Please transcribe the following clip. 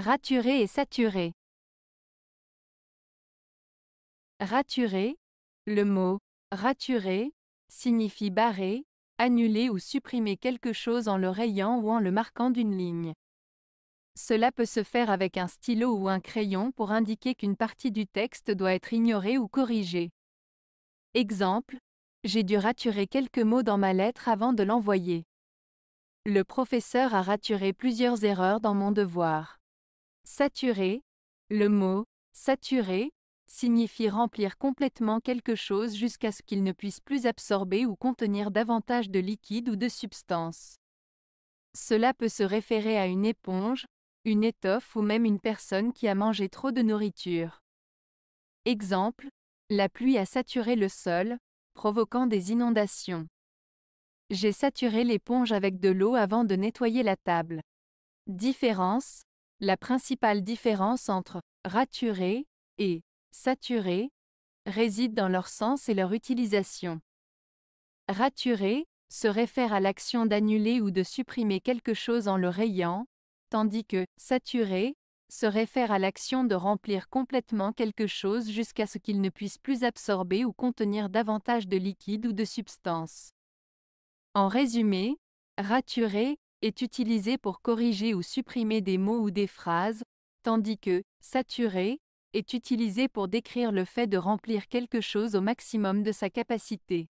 Raturer et saturer. Raturer, le mot raturer signifie barrer, annuler ou supprimer quelque chose en le rayant ou en le marquant d'une ligne. Cela peut se faire avec un stylo ou un crayon pour indiquer qu'une partie du texte doit être ignorée ou corrigée. Exemple, j'ai dû raturer quelques mots dans ma lettre avant de l'envoyer. Le professeur a raturé plusieurs erreurs dans mon devoir. Saturé. Le mot saturé signifie remplir complètement quelque chose jusqu'à ce qu'il ne puisse plus absorber ou contenir davantage de liquide ou de substance. Cela peut se référer à une éponge, une étoffe ou même une personne qui a mangé trop de nourriture. Exemple, la pluie a saturé le sol, provoquant des inondations. J'ai saturé l'éponge avec de l'eau avant de nettoyer la table. Différence, la principale différence entre raturer » et saturer » réside dans leur sens et leur utilisation. Raturer se réfère à l'action d'annuler ou de supprimer quelque chose en le rayant, tandis que saturer se réfère à l'action de remplir complètement quelque chose jusqu'à ce qu'il ne puisse plus absorber ou contenir davantage de liquide ou de substance. En résumé, raturer est utilisé pour corriger ou supprimer des mots ou des phrases, tandis que saturé est utilisé pour décrire le fait de remplir quelque chose au maximum de sa capacité.